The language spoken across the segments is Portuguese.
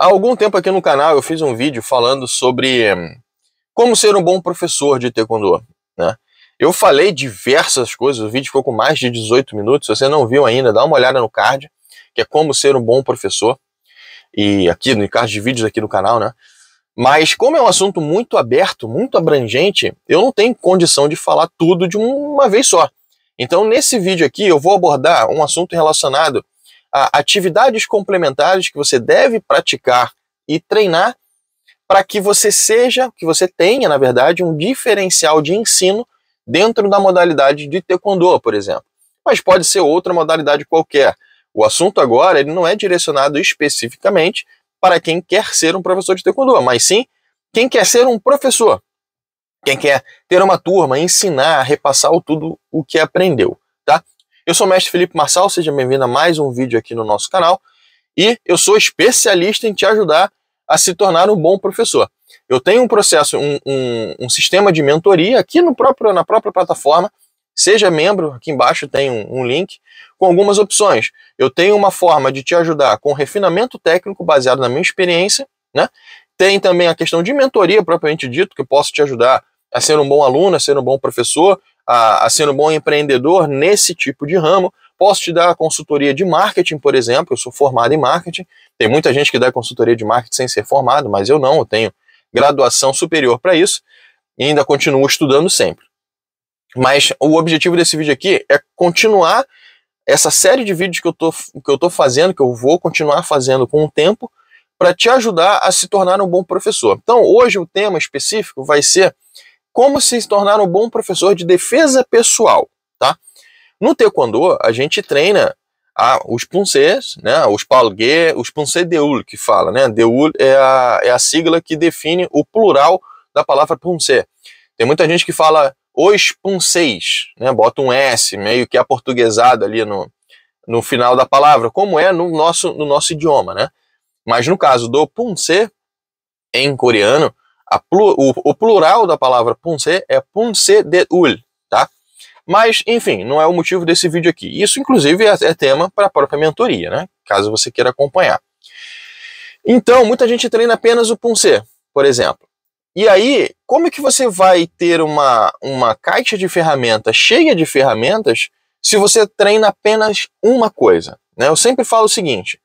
Há algum tempo aqui no canal eu fiz um vídeo falando sobre hum, como ser um bom professor de taekwondo, né? Eu falei diversas coisas, o vídeo ficou com mais de 18 minutos, se você não viu ainda, dá uma olhada no card, que é como ser um bom professor, e aqui no card de vídeos aqui no canal, né? Mas como é um assunto muito aberto, muito abrangente, eu não tenho condição de falar tudo de uma vez só. Então nesse vídeo aqui eu vou abordar um assunto relacionado atividades complementares que você deve praticar e treinar para que você seja, que você tenha, na verdade, um diferencial de ensino dentro da modalidade de taekwondo, por exemplo. Mas pode ser outra modalidade qualquer. O assunto agora ele não é direcionado especificamente para quem quer ser um professor de taekwondo, mas sim quem quer ser um professor, quem quer ter uma turma, ensinar, repassar tudo o que aprendeu, tá? Eu sou o mestre Felipe Marçal, seja bem-vindo a mais um vídeo aqui no nosso canal e eu sou especialista em te ajudar a se tornar um bom professor. Eu tenho um processo, um, um, um sistema de mentoria aqui no próprio, na própria plataforma. Seja membro, aqui embaixo tem um, um link com algumas opções. Eu tenho uma forma de te ajudar com refinamento técnico baseado na minha experiência, né? Tem também a questão de mentoria propriamente dito, que eu posso te ajudar a ser um bom aluno, a ser um bom professor, a, a sendo um bom empreendedor nesse tipo de ramo. Posso te dar consultoria de marketing, por exemplo. Eu sou formado em marketing. Tem muita gente que dá consultoria de marketing sem ser formado, mas eu não. Eu tenho graduação superior para isso e ainda continuo estudando sempre. Mas o objetivo desse vídeo aqui é continuar essa série de vídeos que eu estou que eu tô fazendo, que eu vou continuar fazendo com o tempo, para te ajudar a se tornar um bom professor. Então, hoje o tema específico vai ser como se tornar um bom professor de defesa pessoal, tá? No taekwondo, a gente treina a, os punsês, né, os palgue, os punce deul, que fala, né, deul é a, é a sigla que define o plural da palavra punce. Tem muita gente que fala os punceis, né, bota um S meio que aportuguesado ali no, no final da palavra, como é no nosso, no nosso idioma, né. Mas no caso do punce, em coreano, Plu, o, o, plural da palavra punse é punse de ul, tá? Mas, enfim, não é o motivo desse vídeo aqui. Isso, inclusive, é, é tema para a própria mentoria, né? Caso você queira acompanhar. Então, muita gente treina apenas o punse, por exemplo. E aí, como é que você vai ter uma, uma caixa de ferramentas cheia de ferramentas se você treina apenas uma coisa? Né? Eu sempre falo o seguinte: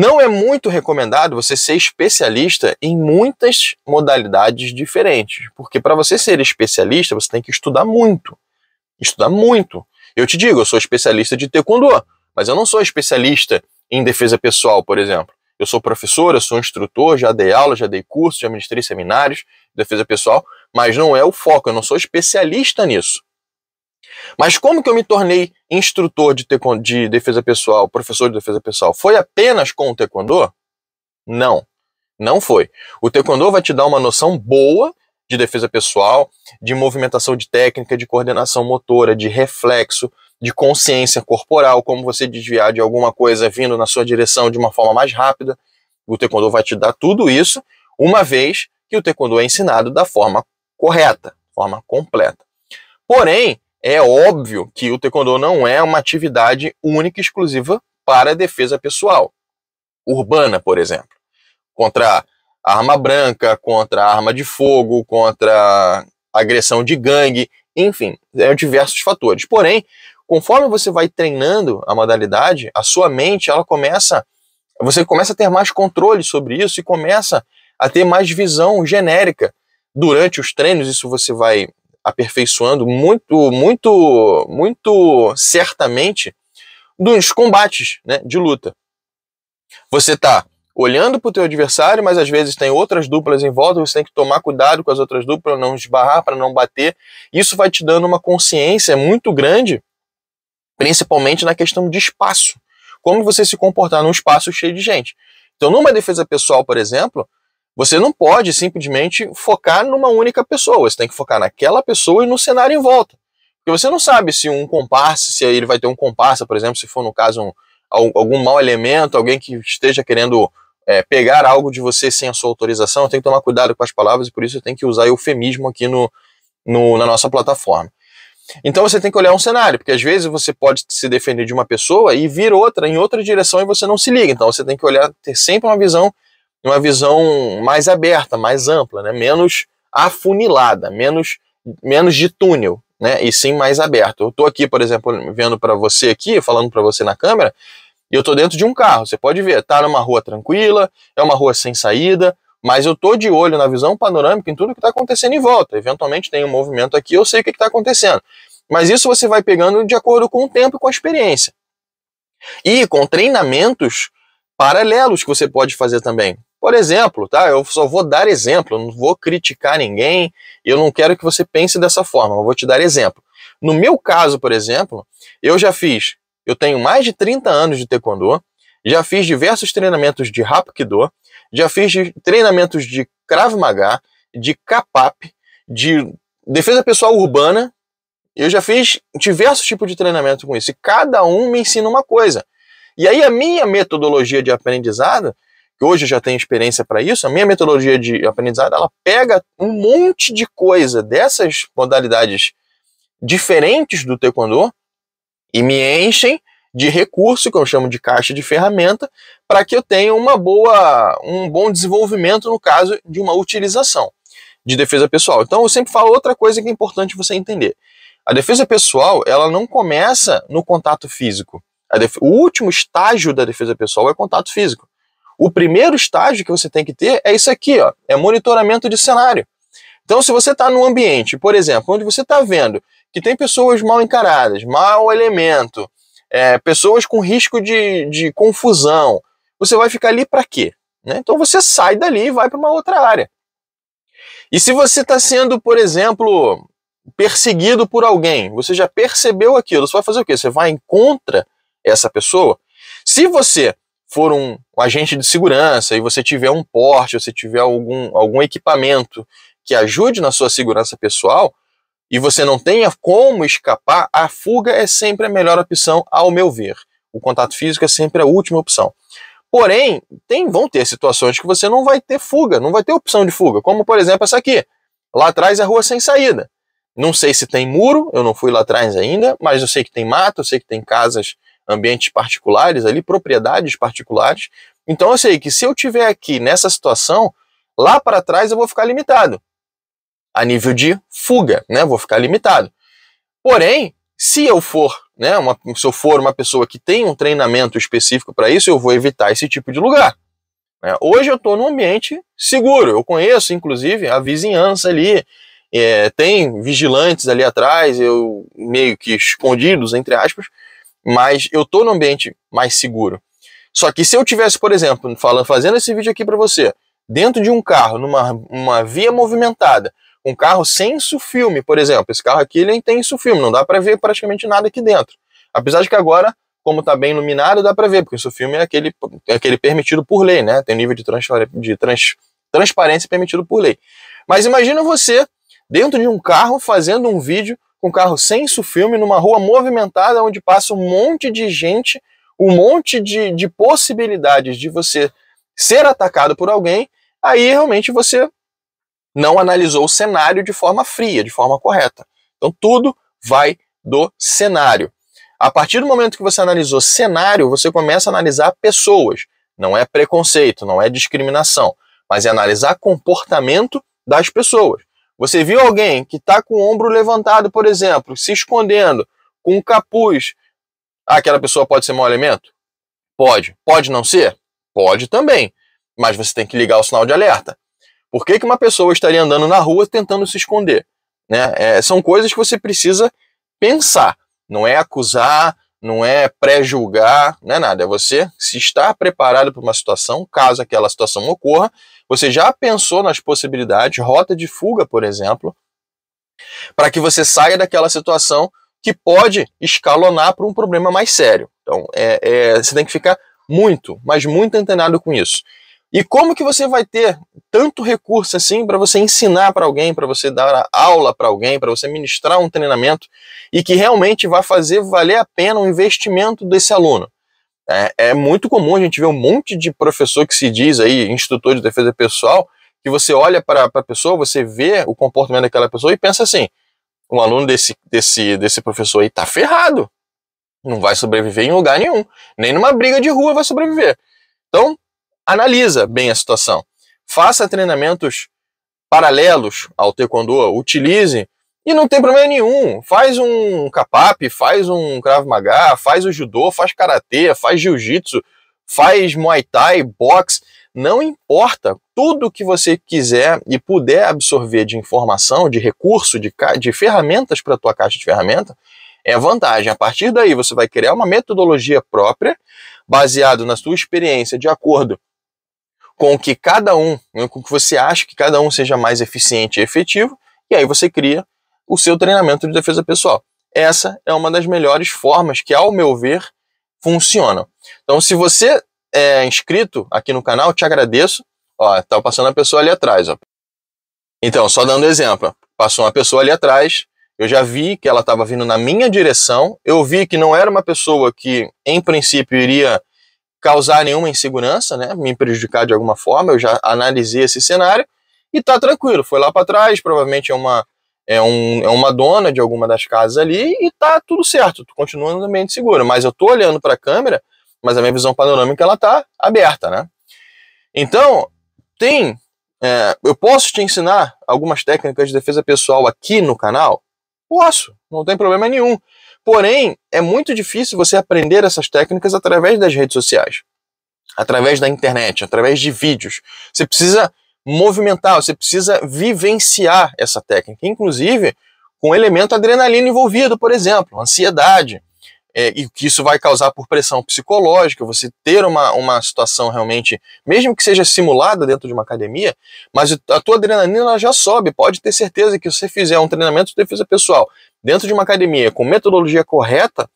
não é muito recomendado você ser especialista em muitas modalidades diferentes, porque para você ser especialista, você tem que estudar muito. Estudar muito. Eu te digo, eu sou especialista de taekwondo, mas eu não sou especialista em defesa pessoal, por exemplo. Eu sou professor, eu sou instrutor, já dei aula, já dei curso, já ministrei seminários de defesa pessoal, mas não é o foco, eu não sou especialista nisso. Mas como que eu me tornei instrutor de, de defesa pessoal, professor de defesa pessoal, foi apenas com o taekwondo? Não, não foi. O taekwondo vai te dar uma noção boa de defesa pessoal, de movimentação de técnica, de coordenação motora, de reflexo, de consciência corporal, como você desviar de alguma coisa vindo na sua direção de uma forma mais rápida. O taekwondo vai te dar tudo isso, uma vez que o taekwondo é ensinado da forma correta, forma completa. Porém, é óbvio que o taekwondo não é uma atividade única e exclusiva para defesa pessoal. Urbana, por exemplo. Contra arma branca, contra arma de fogo, contra agressão de gangue, enfim, é diversos fatores. Porém, conforme você vai treinando a modalidade, a sua mente, ela começa, você começa a ter mais controle sobre isso e começa a ter mais visão genérica. Durante os treinos, isso você vai aperfeiçoando muito, muito, muito certamente dos combates né, de luta. Você está olhando para o teu adversário, mas às vezes tem outras duplas em volta, você tem que tomar cuidado com as outras duplas, não esbarrar para não bater. Isso vai te dando uma consciência muito grande, principalmente na questão de espaço. Como você se comportar num espaço cheio de gente. Então, numa defesa pessoal, por exemplo, você não pode simplesmente focar numa única pessoa, você tem que focar naquela pessoa e no cenário em volta. Porque você não sabe se um comparsa, se ele vai ter um comparsa, por exemplo, se for no caso um, algum mau elemento, alguém que esteja querendo é, pegar algo de você sem a sua autorização, eu tenho que tomar cuidado com as palavras e por isso eu tenho que usar eufemismo aqui no, no, na nossa plataforma. Então você tem que olhar um cenário, porque às vezes você pode se defender de uma pessoa e vir outra em outra direção e você não se liga. Então você tem que olhar, ter sempre uma visão uma visão mais aberta, mais ampla, né? menos afunilada, menos, menos de túnel, né? e sim mais aberto. Eu estou aqui, por exemplo, vendo para você aqui, falando para você na câmera, e eu estou dentro de um carro. Você pode ver, está numa rua tranquila, é uma rua sem saída, mas eu estou de olho na visão panorâmica em tudo que está acontecendo em volta. Eventualmente tem um movimento aqui, eu sei o que está acontecendo. Mas isso você vai pegando de acordo com o tempo e com a experiência. E com treinamentos paralelos que você pode fazer também. Por exemplo, tá? Eu só vou dar exemplo, não vou criticar ninguém, eu não quero que você pense dessa forma, eu vou te dar exemplo. No meu caso, por exemplo, eu já fiz, eu tenho mais de 30 anos de taekwondo, já fiz diversos treinamentos de Hapkido, já fiz treinamentos de Krav Maga, de Kapap, de defesa pessoal urbana. Eu já fiz diversos tipos de treinamento com isso. E cada um me ensina uma coisa. E aí a minha metodologia de aprendizado que hoje já tem experiência para isso, a minha metodologia de aprendizado ela pega um monte de coisa dessas modalidades diferentes do Taekwondo e me enchem de recurso, que eu chamo de caixa de ferramenta, para que eu tenha uma boa, um bom desenvolvimento no caso de uma utilização de defesa pessoal. Então eu sempre falo outra coisa que é importante você entender. A defesa pessoal, ela não começa no contato físico. O último estágio da defesa pessoal é contato físico. O primeiro estágio que você tem que ter é isso aqui, ó, é monitoramento de cenário. Então, se você está num ambiente, por exemplo, onde você está vendo que tem pessoas mal encaradas, mau elemento, é, pessoas com risco de, de confusão, você vai ficar ali para quê? Né? Então você sai dali e vai para uma outra área. E se você está sendo, por exemplo, perseguido por alguém, você já percebeu aquilo, você vai fazer o quê? Você vai em contra essa pessoa? Se você for um, um, agente de segurança e você tiver um porte, você tiver algum, algum equipamento que ajude na sua segurança pessoal e você não tenha como escapar, a fuga é sempre a melhor opção, ao meu ver. O contato físico é sempre a última opção. Porém, tem, vão ter situações que você não vai ter fuga, não vai ter opção de fuga, como por exemplo essa aqui. Lá atrás é rua sem saída. Não sei se tem muro, eu não fui lá atrás ainda, mas eu sei que tem mato, eu sei que tem casas ambientes particulares ali, propriedades particulares. Então eu sei que se eu tiver aqui nessa situação, lá para trás eu vou ficar limitado. A nível de fuga, né? Vou ficar limitado. Porém, se eu for, né, uma, se eu for uma pessoa que tem um treinamento específico para isso, eu vou evitar esse tipo de lugar. Né? Hoje eu estou num ambiente seguro. Eu conheço, inclusive, a vizinhança ali. É, tem vigilantes ali atrás, eu meio que escondidos, entre aspas mas eu estou num ambiente mais seguro. Só que se eu tivesse, por exemplo, falando, fazendo esse vídeo aqui para você, dentro de um carro, numa uma via movimentada, um carro sem sufilme, por exemplo, esse carro aqui ele tem sufilme, não dá para ver praticamente nada aqui dentro. Apesar de que agora, como está bem iluminado, dá para ver, porque insufilme é aquele, é aquele permitido por lei, né? Tem nível de, trans, de trans, transparência permitido por lei. Mas imagina você dentro de um carro fazendo um vídeo com carro sem filme, numa rua movimentada onde passa um monte de gente, um monte de, de possibilidades de você ser atacado por alguém, aí realmente você não analisou o cenário de forma fria, de forma correta. Então tudo vai do cenário. A partir do momento que você analisou cenário, você começa a analisar pessoas. Não é preconceito, não é discriminação, mas é analisar comportamento das pessoas. Você viu alguém que está com o ombro levantado, por exemplo, se escondendo, com um capuz? aquela pessoa pode ser mau alimento? Pode. Pode não ser? Pode também. Mas você tem que ligar o sinal de alerta. Por que, que uma pessoa estaria andando na rua tentando se esconder? Né? É, são coisas que você precisa pensar. Não é acusar, não é pré-julgar, não é nada. É você se estar preparado para uma situação, caso aquela situação ocorra, você já pensou nas possibilidades, rota de fuga, por exemplo, para que você saia daquela situação que pode escalonar para um problema mais sério. Então, é, é, você tem que ficar muito, mas muito antenado com isso. E como que você vai ter tanto recurso assim para você ensinar para alguém, para você dar aula para alguém, para você ministrar um treinamento e que realmente vai fazer valer a pena o investimento desse aluno? É, é muito comum a gente ver um monte de professor que se diz aí instrutor de defesa pessoal, que você olha para a pessoa, você vê o comportamento daquela pessoa e pensa assim: um aluno desse, desse, desse professor aí tá ferrado. Não vai sobreviver em lugar nenhum. Nem numa briga de rua vai sobreviver. Então, analisa bem a situação. Faça treinamentos paralelos ao taekwondo. Utilize e não tem problema nenhum. Faz um capap, faz um Krav Maga, faz o judô, faz karatê, faz jiu-jitsu, faz muay thai, boxe, não importa. Tudo que você quiser e puder absorver de informação, de recurso, de, de ferramentas para a tua caixa de ferramenta, é vantagem. A partir daí você vai criar uma metodologia própria, baseado na sua experiência, de acordo com o que cada um, com o que você acha que cada um seja mais eficiente e efetivo, e aí você cria o seu treinamento de defesa pessoal. Essa é uma das melhores formas que, ao meu ver, funcionam. Então, se você é inscrito aqui no canal, te agradeço. Ó, tá passando a pessoa ali atrás, ó. Então, só dando exemplo, passou uma pessoa ali atrás, eu já vi que ela estava vindo na minha direção, eu vi que não era uma pessoa que, em princípio, iria causar nenhuma insegurança, né, me prejudicar de alguma forma, eu já analisei esse cenário, e tá tranquilo, foi lá para trás, provavelmente é uma é, um, é uma dona de alguma das casas ali e tá tudo certo, tu continua no ambiente seguro. Mas eu tô olhando para a câmera, mas a minha visão panorâmica ela tá aberta, né? Então, tem. É, eu posso te ensinar algumas técnicas de defesa pessoal aqui no canal? Posso, não tem problema nenhum. Porém, é muito difícil você aprender essas técnicas através das redes sociais, através da internet, através de vídeos. Você precisa movimentar, você precisa vivenciar essa técnica, inclusive com elemento adrenalina envolvido, por exemplo, ansiedade, é, e o que isso vai causar por pressão psicológica, você ter uma, uma situação realmente, mesmo que seja simulada dentro de uma academia, mas a tua adrenalina já sobe, pode ter certeza que se você fizer um treinamento de defesa pessoal dentro de uma academia com metodologia correta,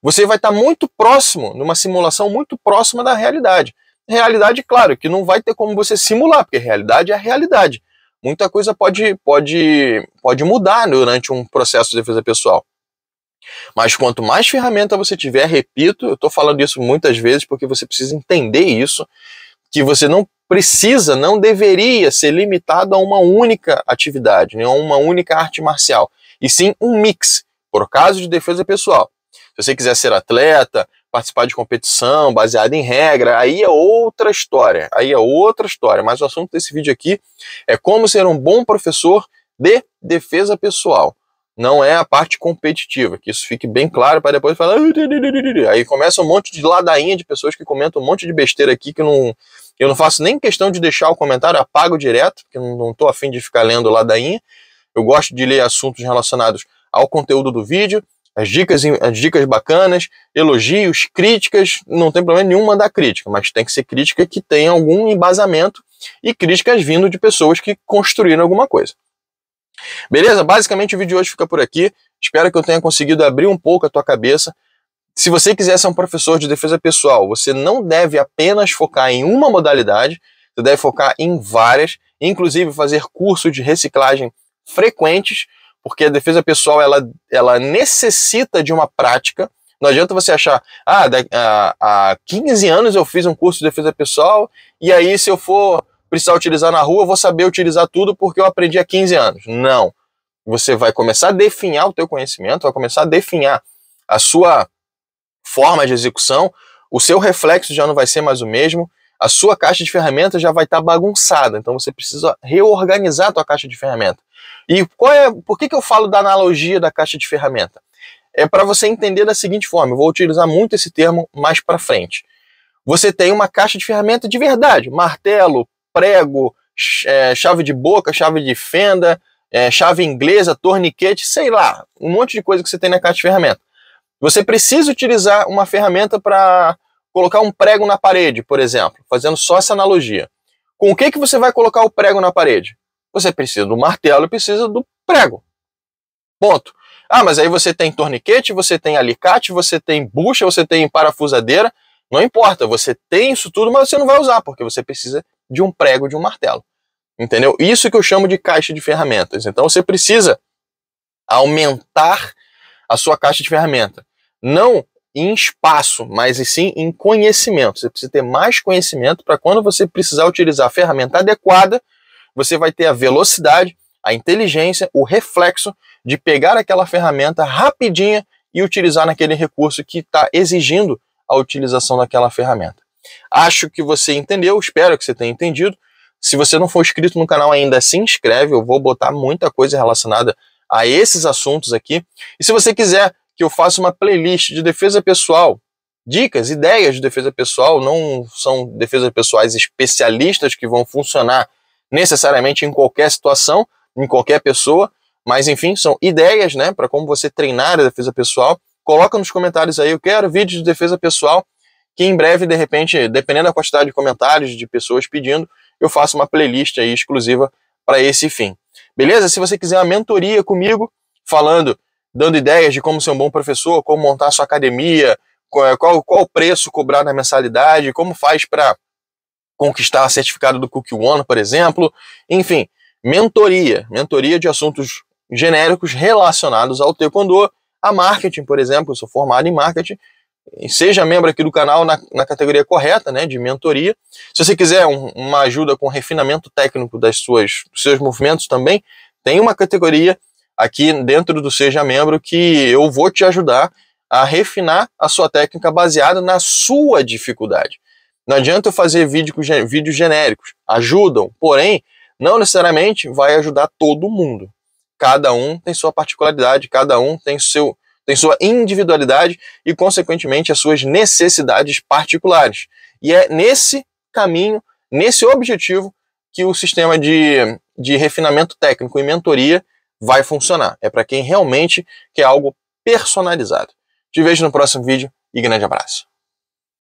você vai estar muito próximo, numa simulação muito próxima da realidade. Realidade, claro, que não vai ter como você simular, porque realidade é realidade. Muita coisa pode, pode, pode mudar durante um processo de defesa pessoal. Mas quanto mais ferramenta você tiver, repito, eu estou falando isso muitas vezes porque você precisa entender isso, que você não precisa, não deveria ser limitado a uma única atividade, nem a uma única arte marcial, e sim um mix, por caso de defesa pessoal. Se você quiser ser atleta, participar de competição baseada em regra, aí é outra história, aí é outra história. Mas o assunto desse vídeo aqui é como ser um bom professor de defesa pessoal. Não é a parte competitiva, que isso fique bem claro para depois falar. Ah, aí começa um monte de ladainha de pessoas que comentam um monte de besteira aqui que não, eu não faço nem questão de deixar o comentário, apago direto, porque não estou afim de ficar lendo ladainha. Eu gosto de ler assuntos relacionados ao conteúdo do vídeo as dicas, as dicas bacanas, elogios, críticas, não tem problema nenhum mandar crítica, mas tem que ser crítica que tenha algum embasamento e críticas vindo de pessoas que construíram alguma coisa. Beleza? Basicamente o vídeo de hoje fica por aqui. Espero que eu tenha conseguido abrir um pouco a tua cabeça. Se você quiser ser um professor de defesa pessoal, você não deve apenas focar em uma modalidade, você deve focar em várias, inclusive fazer cursos de reciclagem frequentes porque a defesa pessoal ela, ela necessita de uma prática. Não adianta você achar, ah, há 15 anos eu fiz um curso de defesa pessoal e aí se eu for precisar utilizar na rua, eu vou saber utilizar tudo porque eu aprendi há 15 anos. Não. Você vai começar a definhar o teu conhecimento, vai começar a definhar a sua forma de execução, o seu reflexo já não vai ser mais o mesmo, a sua caixa de ferramentas já vai estar tá bagunçada. Então você precisa reorganizar a sua caixa de ferramenta E qual é, por que, que eu falo da analogia da caixa de ferramenta? É para você entender da seguinte forma, eu vou utilizar muito esse termo mais para frente. Você tem uma caixa de ferramenta de verdade, martelo, prego, é, chave de boca, chave de fenda, é, chave inglesa, torniquete, sei lá, um monte de coisa que você tem na caixa de ferramenta. Você precisa utilizar uma ferramenta para colocar um prego na parede, por exemplo, fazendo só essa analogia. Com o que, que você vai colocar o prego na parede? Você precisa do martelo e precisa do prego. Ponto. Ah, mas aí você tem torniquete, você tem alicate, você tem bucha, você tem parafusadeira. Não importa, você tem isso tudo, mas você não vai usar, porque você precisa de um prego, de um martelo. Entendeu? Isso que eu chamo de caixa de ferramentas. Então você precisa aumentar a sua caixa de ferramenta. Não em espaço, mas e sim em conhecimento. Você precisa ter mais conhecimento para quando você precisar utilizar a ferramenta adequada, você vai ter a velocidade, a inteligência, o reflexo de pegar aquela ferramenta rapidinha e utilizar naquele recurso que está exigindo a utilização daquela ferramenta. Acho que você entendeu, espero que você tenha entendido. Se você não for inscrito no canal ainda, se inscreve, eu vou botar muita coisa relacionada a esses assuntos aqui. E se você quiser que eu faça uma playlist de defesa pessoal. Dicas, ideias de defesa pessoal, não são defesas pessoais especialistas que vão funcionar necessariamente em qualquer situação, em qualquer pessoa, mas enfim, são ideias, né, para como você treinar a defesa pessoal. Coloca nos comentários aí, eu quero vídeos de defesa pessoal, que em breve, de repente, dependendo da quantidade de comentários de pessoas pedindo, eu faço uma playlist aí exclusiva para esse fim. Beleza? Se você quiser uma mentoria comigo, falando dando ideias de como ser um bom professor, como montar sua academia, qual, é, qual o preço cobrar na mensalidade, como faz para conquistar o certificado do Cook One, por exemplo. Enfim, mentoria, mentoria de assuntos genéricos relacionados ao taekwondo, a marketing, por exemplo, eu sou formado em marketing, seja membro aqui do canal na, na categoria correta, né, de mentoria. Se você quiser um, uma ajuda com refinamento técnico das suas, dos seus movimentos também, tem uma categoria aqui dentro do Seja Membro que eu vou te ajudar a refinar a sua técnica baseada na sua dificuldade. Não adianta eu fazer vídeo, vídeos genéricos, ajudam, porém, não necessariamente vai ajudar todo mundo. Cada um tem sua particularidade, cada um tem seu tem sua individualidade e consequentemente as suas necessidades particulares. E é nesse caminho, nesse objetivo que o sistema de, de refinamento técnico e mentoria vai funcionar. É para quem realmente quer algo personalizado. Te vejo no próximo vídeo e grande abraço.